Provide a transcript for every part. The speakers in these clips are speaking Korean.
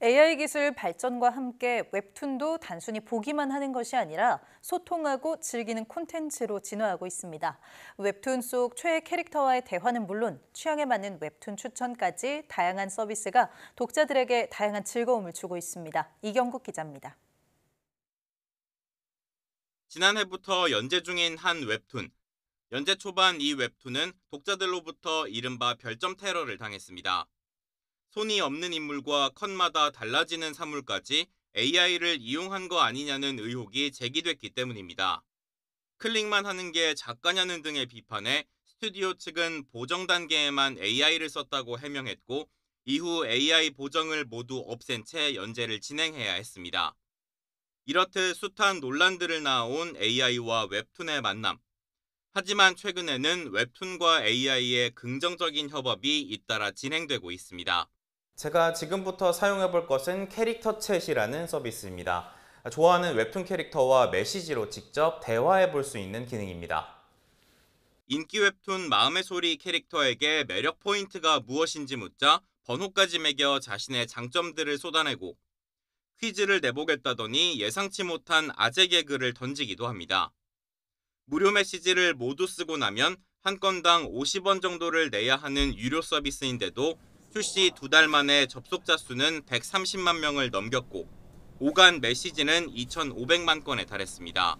AI 기술 발전과 함께 웹툰도 단순히 보기만 하는 것이 아니라 소통하고 즐기는 콘텐츠로 진화하고 있습니다. 웹툰 속 최애 캐릭터와의 대화는 물론 취향에 맞는 웹툰 추천까지 다양한 서비스가 독자들에게 다양한 즐거움을 주고 있습니다. 이경국 기자입니다. 지난해부터 연재 중인 한 웹툰. 연재 초반 이 웹툰은 독자들로부터 이른바 별점 테러를 당했습니다. 손이 없는 인물과 컷마다 달라지는 사물까지 AI를 이용한 거 아니냐는 의혹이 제기됐기 때문입니다. 클릭만 하는 게 작가냐는 등의 비판에 스튜디오 측은 보정 단계에만 AI를 썼다고 해명했고 이후 AI 보정을 모두 없앤 채 연재를 진행해야 했습니다. 이렇듯 숱한 논란들을 낳아온 AI와 웹툰의 만남. 하지만 최근에는 웹툰과 AI의 긍정적인 협업이 잇따라 진행되고 있습니다. 제가 지금부터 사용해 볼 것은 캐릭터 챗이라는 서비스입니다. 좋아하는 웹툰 캐릭터와 메시지로 직접 대화해 볼 수 있는 기능입니다. 인기 웹툰 마음의 소리 캐릭터에게 매력 포인트가 무엇인지 묻자 번호까지 매겨 자신의 장점들을 쏟아내고 퀴즈를 내보겠다더니 예상치 못한 아재 개그를 던지기도 합니다. 무료 메시지를 모두 쓰고 나면 한 건당 50원 정도를 내야 하는 유료 서비스인데도 출시 두 달 만에 접속자 수는 130만 명을 넘겼고 오간 메시지는 2,500만 건에 달했습니다.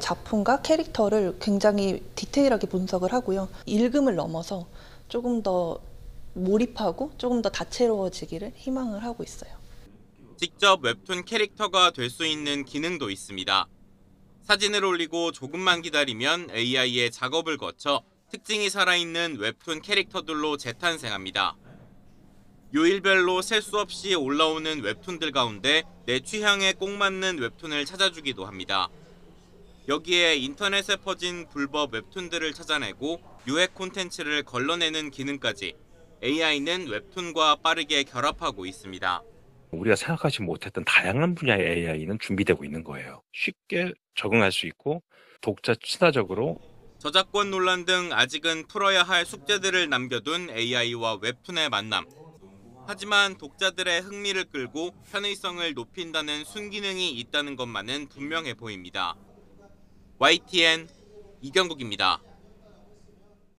작품과 캐릭터를 굉장히 디테일하게 분석을 하고요. 읽음을 넘어서 조금 더 몰입하고 조금 더 다채로워지기를 희망을 하고 있어요. 직접 웹툰 캐릭터가 될 수 있는 기능도 있습니다. 사진을 올리고 조금만 기다리면 AI의 작업을 거쳐 특징이 살아있는 웹툰 캐릭터들로 재탄생합니다. 요일별로 셀수 없이 올라오는 웹툰들 가운데 내 취향에 꼭 맞는 웹툰을 찾아주기도 합니다. 여기에 인터넷에 퍼진 불법 웹툰들을 찾아내고 유해 콘텐츠를 걸러내는 기능까지 AI는 웹툰과 빠르게 결합하고 있습니다. 우리가 생각하지 못했던 다양한 분야의 AI는 준비되고 있는 거예요. 쉽게 적응할 수 있고 독자 친화적으로 저작권 논란 등 아직은 풀어야 할 숙제들을 남겨둔 AI와 웹툰의 만남. 하지만 독자들의 흥미를 끌고 편의성을 높인다는 순기능이 있다는 것만은 분명해 보입니다. YTN 이경국입니다.